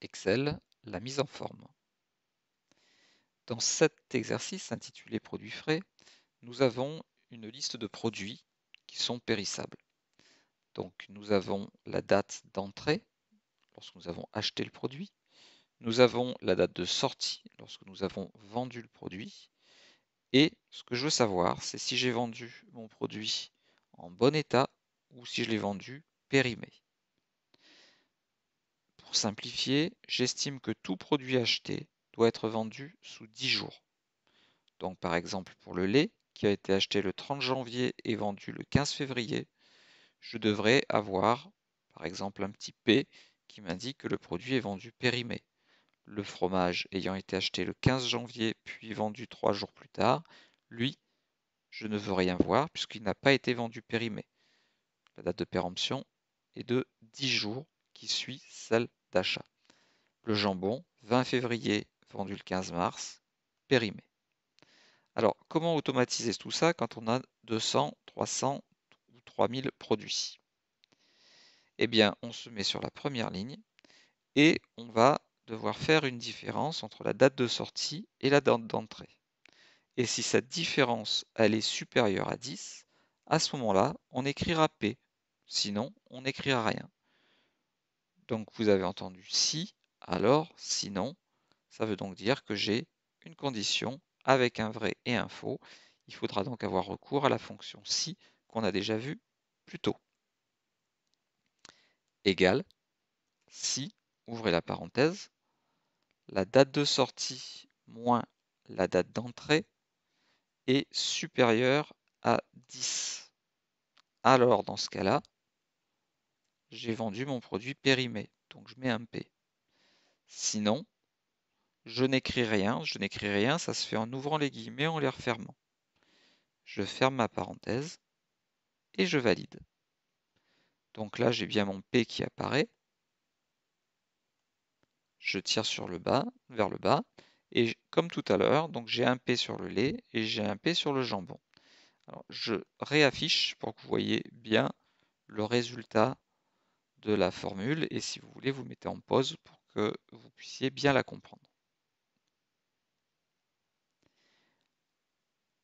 Excel, la mise en forme. Dans cet exercice intitulé Produits frais, nous avons une liste de produits qui sont périssables. Donc nous avons la date d'entrée, lorsque nous avons acheté le produit. Nous avons la date de sortie, lorsque nous avons vendu le produit. Et ce que je veux savoir, c'est si j'ai vendu mon produit en bon état ou si je l'ai vendu périmé. Pour simplifier, j'estime que tout produit acheté doit être vendu sous 10 jours. Donc par exemple pour le lait, qui a été acheté le 30 janvier et vendu le 15 février, je devrais avoir par exemple un petit P qui m'indique que le produit est vendu périmé. Le fromage ayant été acheté le 15 janvier puis vendu 3 jours plus tard, lui, je ne veux rien voir puisqu'il n'a pas été vendu périmé. La date de péremption est de 10 jours qui suit celle d'achat. Le jambon, 20 février, vendu le 15 mars, périmé. Alors, comment automatiser tout ça quand on a 200, 300 ou 3000 produits Eh bien, on se met sur la première ligne et on va devoir faire une différence entre la date de sortie et la date d'entrée. Et si cette différence, elle est supérieure à 10, à ce moment-là, on écrira P. Sinon, on n'écrira rien. Donc vous avez entendu si, alors, sinon. Ça veut donc dire que j'ai une condition avec un vrai et un faux. Il faudra donc avoir recours à la fonction si qu'on a déjà vue plus tôt. Égal, « si, ouvrez la parenthèse, la date de sortie moins la date d'entrée est supérieure à 10. Alors dans ce cas-là, j'ai vendu mon produit périmé. Donc je mets un P. Sinon, je n'écris rien. Je n'écris rien, ça se fait en ouvrant les guillemets, en les refermant. Je ferme ma parenthèse et je valide. Donc là, j'ai bien mon P qui apparaît. Je tire sur le bas, vers le bas. Et comme tout à l'heure, donc j'ai un P sur le lait et j'ai un P sur le jambon. je réaffiche pour que vous voyez bien le résultat de la formule et si vous voulez, vous mettez en pause pour que vous puissiez bien la comprendre.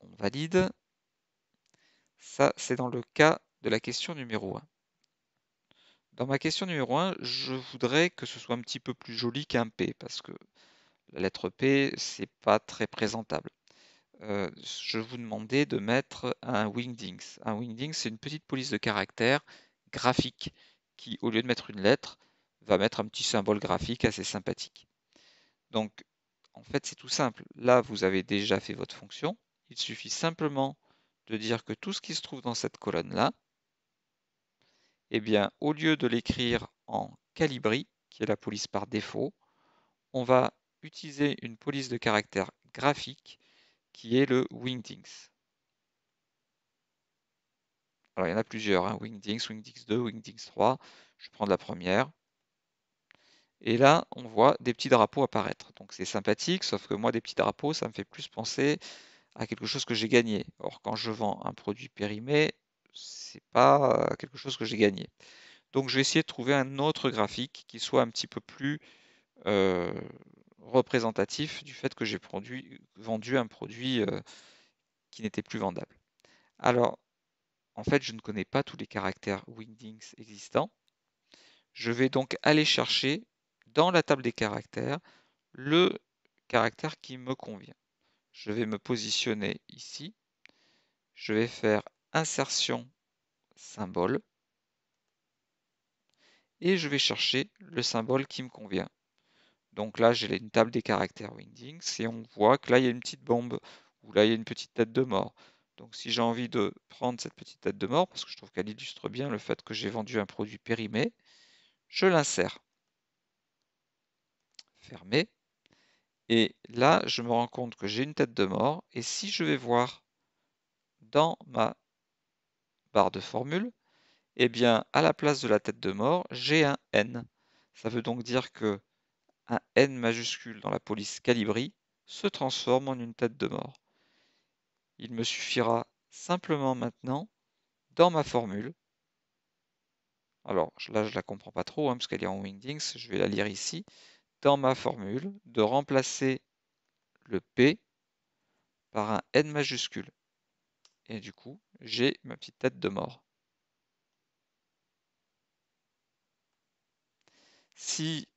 On valide. Ça, c'est dans le cas de la question numéro 1. Dans ma question numéro 1, je voudrais que ce soit un petit peu plus joli qu'un P, parce que la lettre P, c'est pas très présentable. Euh, je vous demandais de mettre un Wingdings. Un Wingdings, c'est une petite police de caractère graphique qui, au lieu de mettre une lettre, va mettre un petit symbole graphique assez sympathique. Donc, en fait, c'est tout simple. Là, vous avez déjà fait votre fonction. Il suffit simplement de dire que tout ce qui se trouve dans cette colonne-là, eh bien, au lieu de l'écrire en Calibri, qui est la police par défaut, on va utiliser une police de caractère graphique qui est le Wingdings. Alors, il y en a plusieurs, hein, Wingdings, Wingdings 2, Wingdings 3. Je prends de la première. Et là, on voit des petits drapeaux apparaître. Donc c'est sympathique, sauf que moi, des petits drapeaux, ça me fait plus penser à quelque chose que j'ai gagné. Or, quand je vends un produit périmé, c'est pas euh, quelque chose que j'ai gagné. Donc je vais essayer de trouver un autre graphique qui soit un petit peu plus euh, représentatif du fait que j'ai vendu un produit euh, qui n'était plus vendable. Alors, en fait, je ne connais pas tous les caractères Windings existants. Je vais donc aller chercher dans la table des caractères le caractère qui me convient. Je vais me positionner ici. Je vais faire insertion symbole. Et je vais chercher le symbole qui me convient. Donc là, j'ai une table des caractères Windings et on voit que là, il y a une petite bombe ou là, il y a une petite tête de mort. Donc si j'ai envie de prendre cette petite tête de mort, parce que je trouve qu'elle illustre bien le fait que j'ai vendu un produit périmé, je l'insère. Fermé. Et là, je me rends compte que j'ai une tête de mort. Et si je vais voir dans ma barre de formule, eh bien, à la place de la tête de mort, j'ai un N. Ça veut donc dire que un N majuscule dans la police Calibri se transforme en une tête de mort. Il me suffira simplement maintenant, dans ma formule, alors là je ne la comprends pas trop hein, parce qu'elle est en Windings, je vais la lire ici, dans ma formule, de remplacer le P par un N majuscule. Et du coup, j'ai ma petite tête de mort. Si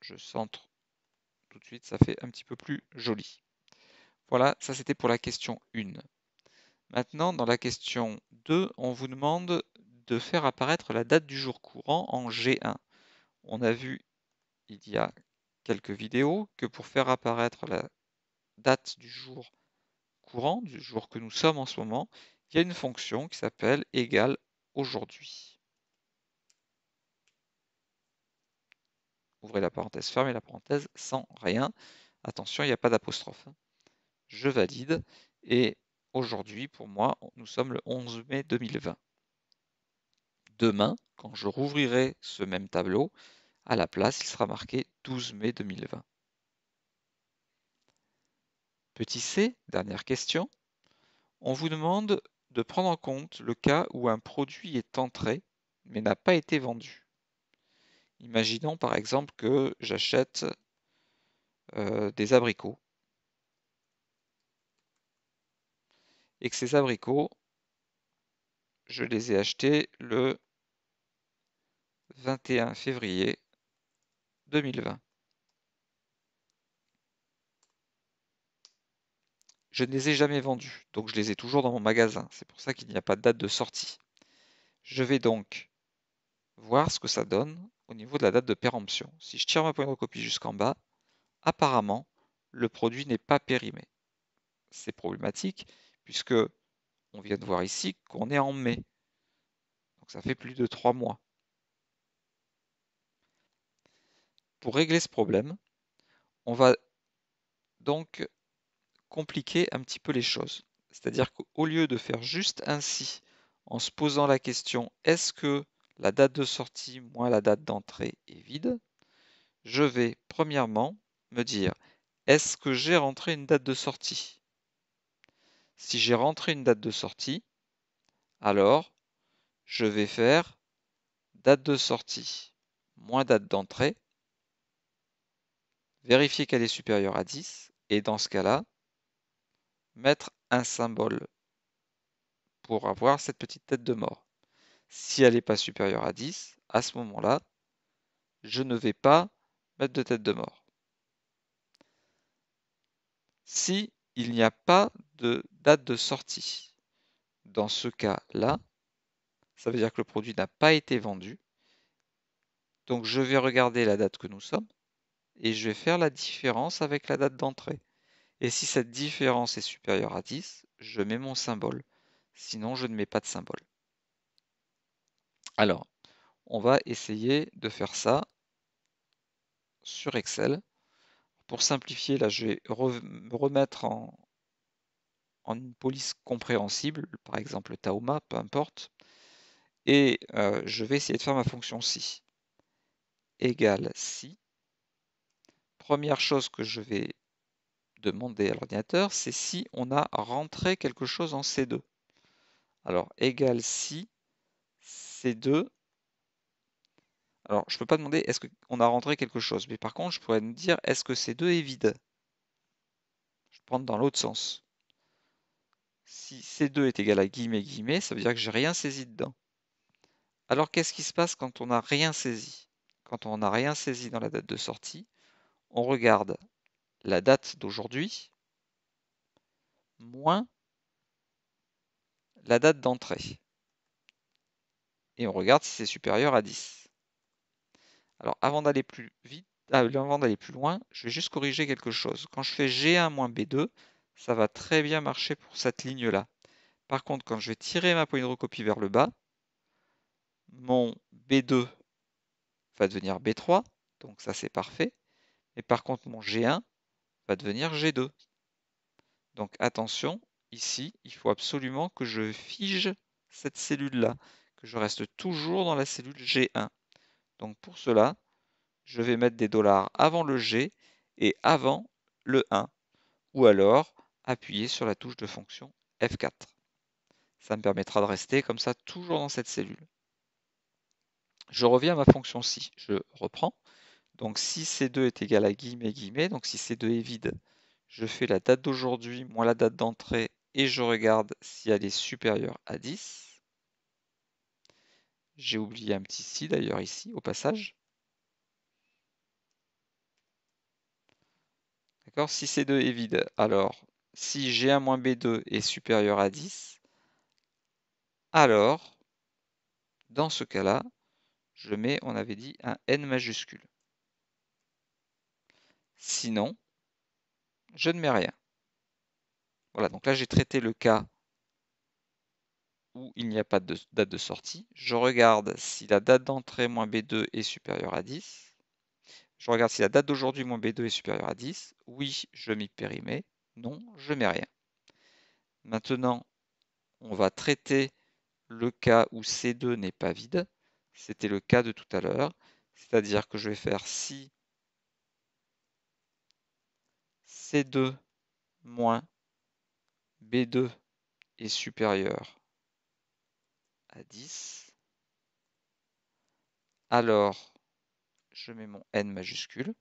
je centre tout de suite, ça fait un petit peu plus joli. Voilà, ça c'était pour la question 1. Maintenant, dans la question 2, on vous demande de faire apparaître la date du jour courant en G1. On a vu il y a quelques vidéos que pour faire apparaître la date du jour courant, du jour que nous sommes en ce moment, il y a une fonction qui s'appelle égale aujourd'hui. Ouvrez la parenthèse, fermez la parenthèse sans rien. Attention, il n'y a pas d'apostrophe. Hein je valide. Et aujourd'hui, pour moi, nous sommes le 11 mai 2020. Demain, quand je rouvrirai ce même tableau, à la place, il sera marqué 12 mai 2020. Petit c, dernière question. On vous demande de prendre en compte le cas où un produit est entré mais n'a pas été vendu. Imaginons par exemple que j'achète euh, des abricots et que ces abricots, je les ai achetés le 21 février 2020. Je ne les ai jamais vendus, donc je les ai toujours dans mon magasin. C'est pour ça qu'il n'y a pas de date de sortie. Je vais donc voir ce que ça donne au niveau de la date de péremption. Si je tire ma poignée de copie jusqu'en bas, apparemment, le produit n'est pas périmé. C'est problématique puisque on vient de voir ici qu'on est en mai. Donc ça fait plus de trois mois. Pour régler ce problème, on va donc compliquer un petit peu les choses. C'est-à-dire qu'au lieu de faire juste ainsi, en se posant la question est-ce que la date de sortie moins la date d'entrée est vide, je vais premièrement me dire est-ce que j'ai rentré une date de sortie si j'ai rentré une date de sortie, alors je vais faire date de sortie moins date d'entrée, vérifier qu'elle est supérieure à 10, et dans ce cas-là, mettre un symbole pour avoir cette petite tête de mort. Si elle n'est pas supérieure à 10, à ce moment-là, je ne vais pas mettre de tête de mort. Si il n'y a pas de date de sortie. Dans ce cas-là, ça veut dire que le produit n'a pas été vendu. Donc je vais regarder la date que nous sommes et je vais faire la différence avec la date d'entrée. Et si cette différence est supérieure à 10, je mets mon symbole. Sinon, je ne mets pas de symbole. Alors, on va essayer de faire ça sur Excel. Pour simplifier, là, je vais me remettre en, en une police compréhensible, par exemple Taoma, peu importe, et euh, je vais essayer de faire ma fonction si égale si. Première chose que je vais demander à l'ordinateur, c'est si on a rentré quelque chose en C2. Alors, égale si C2. Alors, je ne peux pas demander est-ce qu'on a rentré quelque chose, mais par contre, je pourrais me dire est-ce que C2 est vide Je prendre dans l'autre sens. Si C2 est égal à guillemets guillemets, ça veut dire que j'ai rien saisi dedans. Alors qu'est-ce qui se passe quand on n'a rien saisi Quand on n'a rien saisi dans la date de sortie, on regarde la date d'aujourd'hui moins la date d'entrée. Et on regarde si c'est supérieur à 10. Alors avant d'aller plus vite, ah, avant d'aller plus loin, je vais juste corriger quelque chose. Quand je fais G1 moins B2, ça va très bien marcher pour cette ligne-là. Par contre, quand je vais tirer ma recopie vers le bas, mon B2 va devenir B3, donc ça c'est parfait. Et par contre, mon G1 va devenir G2. Donc attention, ici, il faut absolument que je fige cette cellule-là, que je reste toujours dans la cellule G1. Donc pour cela, je vais mettre des dollars avant le G et avant le 1. Ou alors, appuyer sur la touche de fonction F4. Ça me permettra de rester comme ça toujours dans cette cellule. Je reviens à ma fonction si. Je reprends. Donc si C2 est égal à guillemets guillemets, donc si C2 est vide, je fais la date d'aujourd'hui moins la date d'entrée et je regarde si elle est supérieure à 10. J'ai oublié un petit si d'ailleurs ici au passage. D'accord Si C2 est vide, alors si g 1 b 2 est supérieur à 10, alors, dans ce cas-là, je mets, on avait dit, un n majuscule. Sinon, je ne mets rien. Voilà, donc là j'ai traité le cas où il n'y a pas de date de sortie. Je regarde si la date d'entrée moins B2 est supérieure à 10. Je regarde si la date d'aujourd'hui moins B2 est supérieure à 10. Oui, je m'y périmé. Non, je mets rien. Maintenant, on va traiter le cas où C2 n'est pas vide. C'était le cas de tout à l'heure. C'est-à-dire que je vais faire si C2 moins B2 est supérieur à 10, alors je mets mon N majuscule.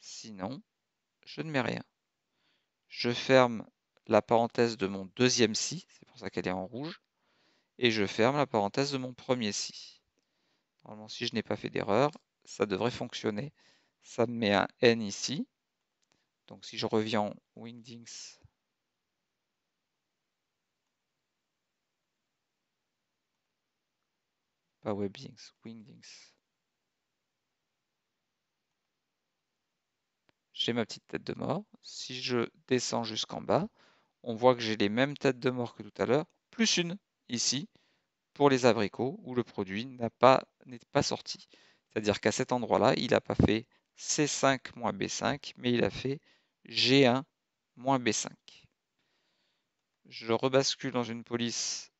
Sinon, je ne mets rien je ferme la parenthèse de mon deuxième si, c'est pour ça qu'elle est en rouge, et je ferme la parenthèse de mon premier si. Normalement, si je n'ai pas fait d'erreur, ça devrait fonctionner. Ça me met un n ici. Donc si je reviens en WingDings. pas Webdings, Windings. j'ai ma petite tête de mort. Si je descends jusqu'en bas, on voit que j'ai les mêmes têtes de mort que tout à l'heure, plus une ici pour les abricots où le produit n'est pas, sorti. C'est-à-dire qu'à cet endroit-là, il n'a pas fait C5 moins B5, mais il a fait G1 B5. Je rebascule dans une police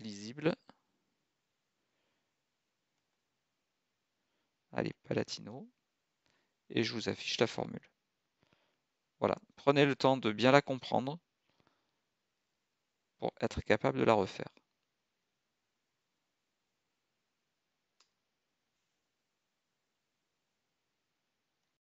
lisible. Allez, Palatino et je vous affiche la formule. Voilà, prenez le temps de bien la comprendre pour être capable de la refaire.